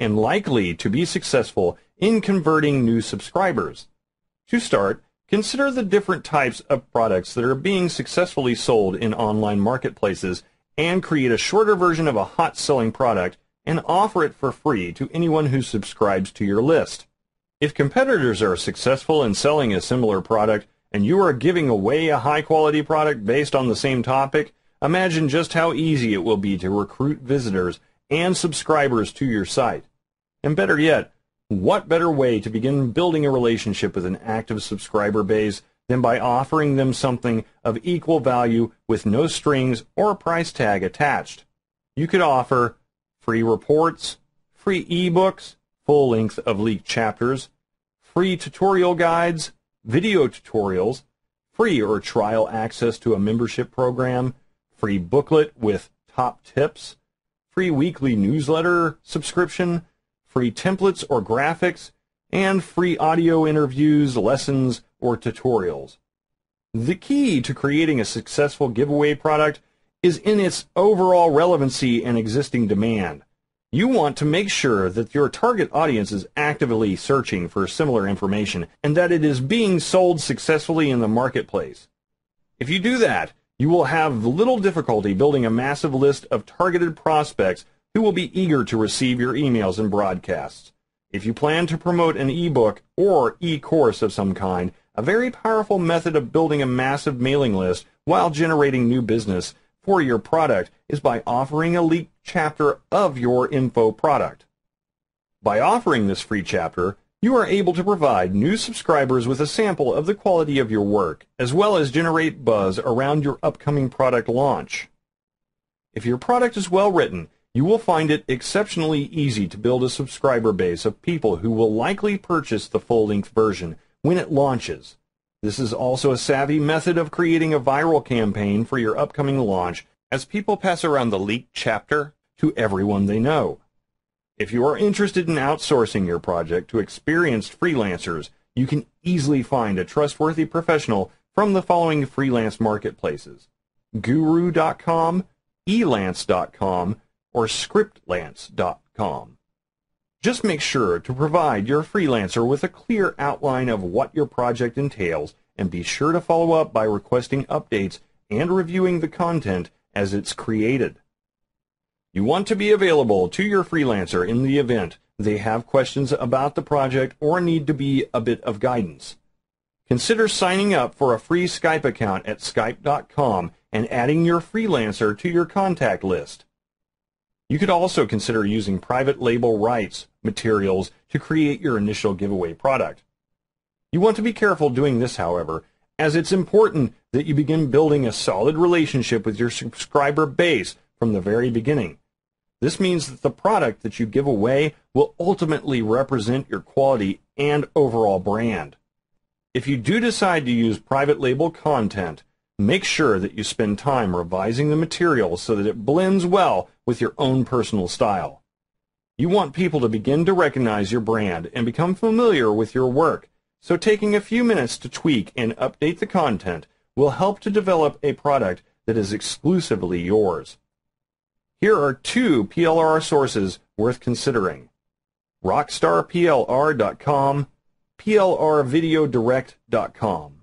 and likely to be successful in converting new subscribers. To start, consider the different types of products that are being successfully sold in online marketplaces and create a shorter version of a hot selling product and offer it for free to anyone who subscribes to your list. If competitors are successful in selling a similar product and you are giving away a high quality product based on the same topic, imagine just how easy it will be to recruit visitors and subscribers to your site. And better yet, what better way to begin building a relationship with an active subscriber base than by offering them something of equal value with no strings or price tag attached? You could offer free reports, free ebooks, full length of leaked chapters, free tutorial guides, video tutorials, free or trial access to a membership program, free booklet with top tips, free weekly newsletter subscription, free templates or graphics, and free audio interviews, lessons, or tutorials. The key to creating a successful giveaway product is in its overall relevancy and existing demand. You want to make sure that your target audience is actively searching for similar information and that it is being sold successfully in the marketplace. If you do that, you will have little difficulty building a massive list of targeted prospects who will be eager to receive your emails and broadcasts. If you plan to promote an ebook or e-course of some kind, a very powerful method of building a massive mailing list while generating new business for your product is by offering a leaked chapter of your info product. By offering this free chapter, you are able to provide new subscribers with a sample of the quality of your work, as well as generate buzz around your upcoming product launch. If your product is well written, you will find it exceptionally easy to build a subscriber base of people who will likely purchase the full-length version when it launches. This is also a savvy method of creating a viral campaign for your upcoming launch as people pass around the leaked chapter to everyone they know. If you are interested in outsourcing your project to experienced freelancers, you can easily find a trustworthy professional from the following freelance marketplaces guru.com, elance.com, or scriptlance.com. Just make sure to provide your freelancer with a clear outline of what your project entails and be sure to follow up by requesting updates and reviewing the content as it's created. You want to be available to your freelancer in the event they have questions about the project or need to be a bit of guidance. Consider signing up for a free Skype account at skype.com and adding your freelancer to your contact list. You could also consider using private label rights materials to create your initial giveaway product. You want to be careful doing this, however, as it's important that you begin building a solid relationship with your subscriber base from the very beginning. This means that the product that you give away will ultimately represent your quality and overall brand. If you do decide to use private label content, make sure that you spend time revising the material so that it blends well with your own personal style. You want people to begin to recognize your brand and become familiar with your work, so taking a few minutes to tweak and update the content will help to develop a product that is exclusively yours. Here are two PLR sources worth considering. RockstarPLR.com, PLRVideoDirect.com.